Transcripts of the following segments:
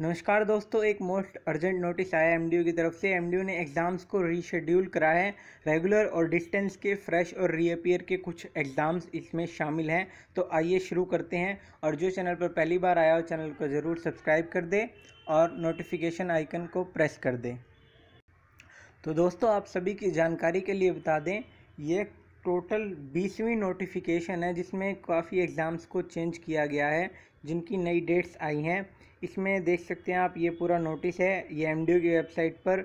नमस्कार दोस्तों एक मोस्ट अर्जेंट नोटिस आया एम की तरफ से एम ने एग्ज़ाम्स को रीशेड्यूल करा है रेगुलर और डिस्टेंस के फ्रेश और रीअपियर के कुछ एग्ज़ाम्स इसमें शामिल हैं तो आइए शुरू करते हैं और जो चैनल पर पहली बार आया हो चैनल को ज़रूर सब्सक्राइब कर दे और नोटिफिकेशन आइकन को प्रेस कर दें तो दोस्तों आप सभी की जानकारी के लिए बता दें ये टोटल बीसवीं नोटिफिकेशन है जिसमें काफ़ी एग्ज़ाम्स को चेंज किया गया है जिनकी नई डेट्स आई हैं इसमें देख सकते हैं आप ये पूरा नोटिस है ये एम की वेबसाइट पर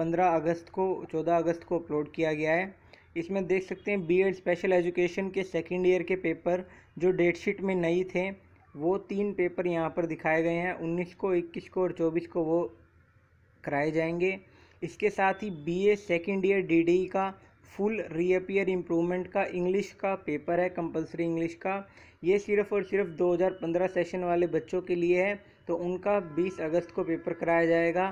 15 अगस्त को 14 अगस्त को अपलोड किया गया है इसमें देख सकते हैं बीएड स्पेशल एजुकेशन के सेकेंड ईयर के पेपर जो डेट शीट में नहीं थे वो तीन पेपर यहाँ पर दिखाए गए हैं 19 को 21 को और 24 को वो कराए जाएंगे इसके साथ ही बीए सेकेंड ईयर डीडी का फुल रीअपियर इम्प्रूवमेंट का इंग्लिश का पेपर है कंपलसरी इंग्लिश का ये सिर्फ और सिर्फ 2015 सेशन वाले बच्चों के लिए है तो उनका 20 अगस्त को पेपर कराया जाएगा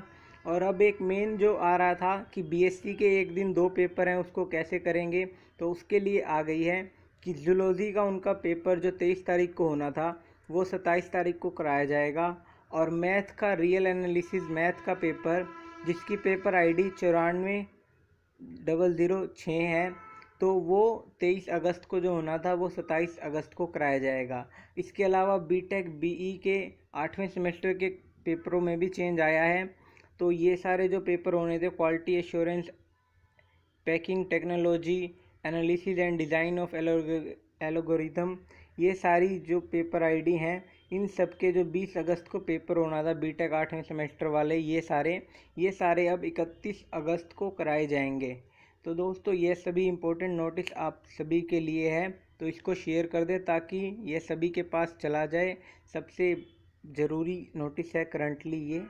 और अब एक मेन जो आ रहा था कि बीएससी के एक दिन दो पेपर हैं उसको कैसे करेंगे तो उसके लिए आ गई है कि जुलोजी का उनका पेपर जो तेईस तारीख को होना था वो सत्ताईस तारीख को कराया जाएगा और मैथ का रियल एनालिसिस मैथ का पेपर जिसकी पेपर आईडी डी चौरानवे डबल ज़ीरो छः है तो वो तेईस अगस्त को जो होना था वो सत्ताईस अगस्त को कराया जाएगा इसके अलावा बी टेक बी ई के आठवें सेमेस्टर के पेपरों में भी चेंज आया है तो ये सारे जो पेपर होने थे quality assurance packing technology analysis and design of algorithm ये सारी जो पेपर आईडी हैं इन सब के जो 20 अगस्त को पेपर होना था बीटेक आठवें सेमेस्टर वाले ये सारे ये सारे अब 31 अगस्त को कराए जाएंगे तो दोस्तों ये सभी इम्पोर्टेंट नोटिस आप सभी के लिए है तो इसको शेयर कर दें ताकि ये सभी के पास चला जाए सबसे ज़रूरी नोटिस है करंटली ये